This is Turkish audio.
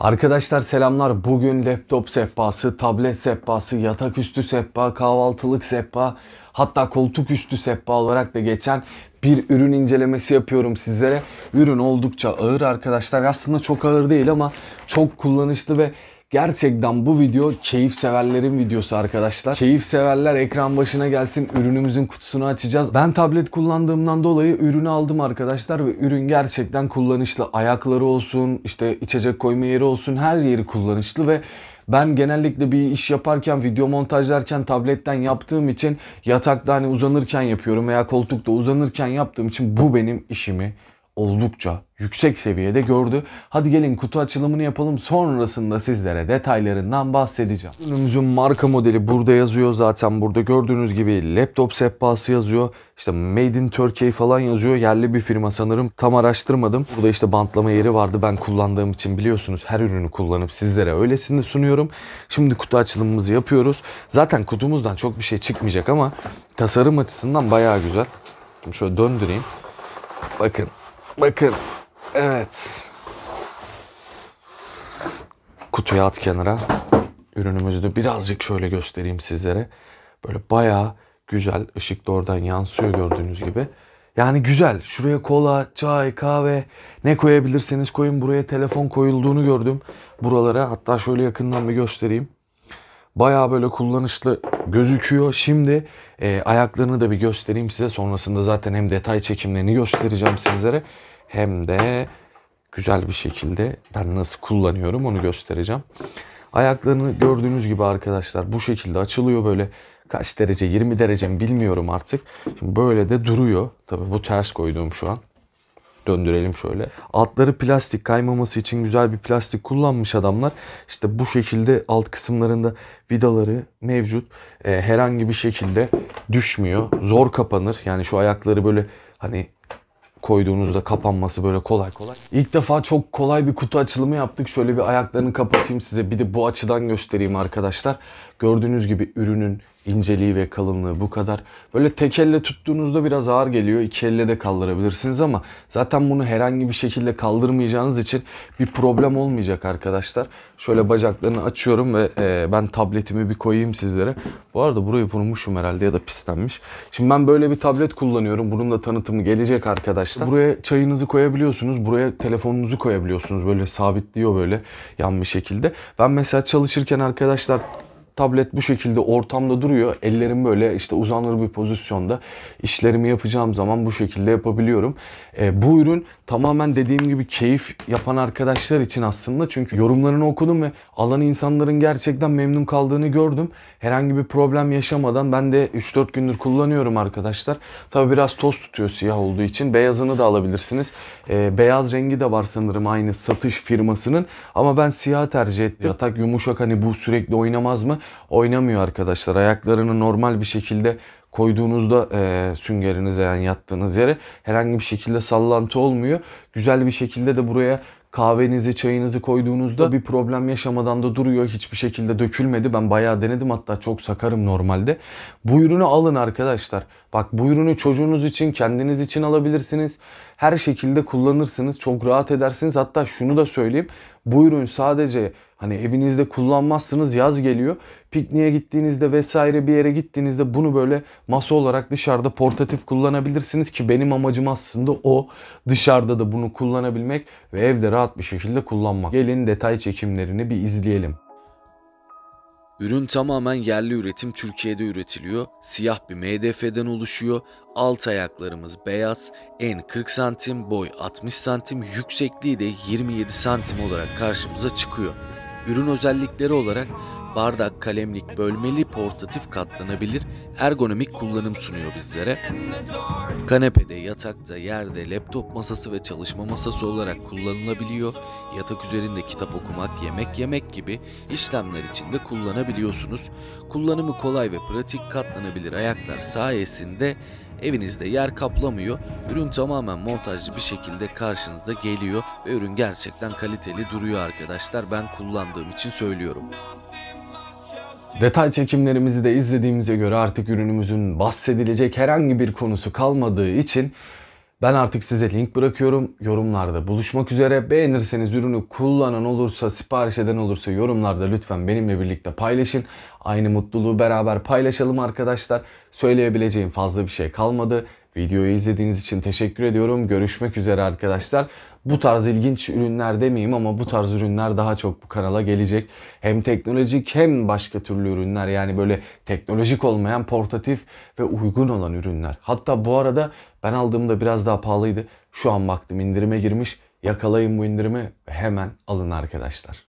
Arkadaşlar selamlar. Bugün laptop sehpası, tablet sehpası, yatak üstü sehpa, kahvaltılık sehpa, hatta koltuk üstü sehpa olarak da geçen bir ürün incelemesi yapıyorum sizlere. Ürün oldukça ağır arkadaşlar. Aslında çok ağır değil ama çok kullanışlı ve Gerçekten bu video keyif severlerin videosu arkadaşlar. Keyif severler ekran başına gelsin ürünümüzün kutusunu açacağız. Ben tablet kullandığımdan dolayı ürünü aldım arkadaşlar ve ürün gerçekten kullanışlı. Ayakları olsun işte içecek koyma yeri olsun her yeri kullanışlı ve ben genellikle bir iş yaparken, video montajlarken tabletten yaptığım için yatakta hani uzanırken yapıyorum veya koltukta uzanırken yaptığım için bu benim işimi oldukça yüksek seviyede gördü. Hadi gelin kutu açılımını yapalım sonrasında sizlere detaylarından bahsedeceğim. Ürünümüzün marka modeli burada yazıyor zaten burada gördüğünüz gibi laptop sehpası yazıyor. İşte Made in Turkey falan yazıyor. Yerli bir firma sanırım. Tam araştırmadım. Burada işte bantlama yeri vardı. Ben kullandığım için biliyorsunuz her ürünü kullanıp sizlere öylesini sunuyorum. Şimdi kutu açılımımızı yapıyoruz. Zaten kutumuzdan çok bir şey çıkmayacak ama tasarım açısından bayağı güzel. Şimdi şöyle döndüreyim. Bakın Bakın. Evet. Kutuyu at kenara. Ürünümüzü de birazcık şöyle göstereyim sizlere. Böyle bayağı güzel. Işık da oradan yansıyor gördüğünüz gibi. Yani güzel. Şuraya kola, çay, kahve ne koyabilirseniz koyun. Buraya telefon koyulduğunu gördüm. Buralara hatta şöyle yakından bir göstereyim. Baya böyle kullanışlı gözüküyor. Şimdi e, ayaklarını da bir göstereyim size. Sonrasında zaten hem detay çekimlerini göstereceğim sizlere hem de güzel bir şekilde ben nasıl kullanıyorum onu göstereceğim. Ayaklarını gördüğünüz gibi arkadaşlar bu şekilde açılıyor böyle kaç derece 20 derece mi bilmiyorum artık. Şimdi böyle de duruyor. Tabi bu ters koyduğum şu an. Döndürelim şöyle. Altları plastik kaymaması için güzel bir plastik kullanmış adamlar. İşte bu şekilde alt kısımlarında vidaları mevcut. E, herhangi bir şekilde düşmüyor. Zor kapanır. Yani şu ayakları böyle hani koyduğunuzda kapanması böyle kolay kolay. İlk defa çok kolay bir kutu açılımı yaptık. Şöyle bir ayaklarını kapatayım size. Bir de bu açıdan göstereyim arkadaşlar. Gördüğünüz gibi ürünün inceliği ve kalınlığı bu kadar. Böyle tek elle tuttuğunuzda biraz ağır geliyor. İki elle de kaldırabilirsiniz ama zaten bunu herhangi bir şekilde kaldırmayacağınız için bir problem olmayacak arkadaşlar. Şöyle bacaklarını açıyorum ve e, ben tabletimi bir koyayım sizlere. Bu arada burayı vurmuşum herhalde ya da pislenmiş. Şimdi ben böyle bir tablet kullanıyorum. Bunun da tanıtımı gelecek arkadaşlar. Buraya çayınızı koyabiliyorsunuz. Buraya telefonunuzu koyabiliyorsunuz. Böyle sabitliyor böyle yan bir şekilde. Ben mesela çalışırken arkadaşlar tablet bu şekilde ortamda duruyor. Ellerim böyle işte uzanır bir pozisyonda. işlerimi yapacağım zaman bu şekilde yapabiliyorum. E, bu ürün tamamen dediğim gibi keyif yapan arkadaşlar için aslında. Çünkü yorumlarını okudum ve alan insanların gerçekten memnun kaldığını gördüm. Herhangi bir problem yaşamadan ben de 3-4 gündür kullanıyorum arkadaşlar. Tabi biraz toz tutuyor siyah olduğu için. Beyazını da alabilirsiniz. E, beyaz rengi de var sanırım aynı satış firmasının. Ama ben siyah tercih ettim. Yatak yumuşak hani bu sürekli oynamaz mı? oynamıyor arkadaşlar. Ayaklarını normal bir şekilde koyduğunuzda e, süngerinize yani yattığınız yere herhangi bir şekilde sallantı olmuyor. Güzel bir şekilde de buraya kahvenizi, çayınızı koyduğunuzda bir problem yaşamadan da duruyor. Hiçbir şekilde dökülmedi. Ben bayağı denedim hatta çok sakarım normalde. Bu ürünü alın arkadaşlar. Bak bu ürünü çocuğunuz için, kendiniz için alabilirsiniz. Her şekilde kullanırsınız. Çok rahat edersiniz. Hatta şunu da söyleyeyim. Buyurun sadece hani evinizde kullanmazsınız yaz geliyor. Pikniğe gittiğinizde vesaire bir yere gittiğinizde bunu böyle masa olarak dışarıda portatif kullanabilirsiniz ki benim amacım aslında o. Dışarıda da bunu kullanabilmek ve evde rahat bir şekilde kullanmak. Gelin detay çekimlerini bir izleyelim. Ürün tamamen yerli üretim Türkiye'de üretiliyor. Siyah bir MDF'den oluşuyor. Alt ayaklarımız beyaz. En 40 santim, boy 60 santim, yüksekliği de 27 santim olarak karşımıza çıkıyor. Ürün özellikleri olarak bardak, kalemlik, bölmeli, portatif katlanabilir, ergonomik kullanım sunuyor bizlere. Kanepede, yatakta, yerde, laptop masası ve çalışma masası olarak kullanılabiliyor. Yatak üzerinde kitap okumak, yemek yemek gibi işlemler içinde kullanabiliyorsunuz. Kullanımı kolay ve pratik katlanabilir ayaklar sayesinde evinizde yer kaplamıyor. Ürün tamamen montajlı bir şekilde karşınıza geliyor ve ürün gerçekten kaliteli duruyor arkadaşlar. Ben kullandığım için söylüyorum. Detay çekimlerimizi de izlediğimize göre artık ürünümüzün bahsedilecek herhangi bir konusu kalmadığı için ben artık size link bırakıyorum. Yorumlarda buluşmak üzere. Beğenirseniz ürünü kullanan olursa, sipariş eden olursa yorumlarda lütfen benimle birlikte paylaşın. Aynı mutluluğu beraber paylaşalım arkadaşlar. Söyleyebileceğim fazla bir şey kalmadı. Videoyu izlediğiniz için teşekkür ediyorum. Görüşmek üzere arkadaşlar. Bu tarz ilginç ürünler demeyeyim ama bu tarz ürünler daha çok bu kanala gelecek. Hem teknolojik hem başka türlü ürünler yani böyle teknolojik olmayan portatif ve uygun olan ürünler. Hatta bu arada ben aldığımda biraz daha pahalıydı. Şu an baktım indirime girmiş. Yakalayın bu indirimi hemen alın arkadaşlar.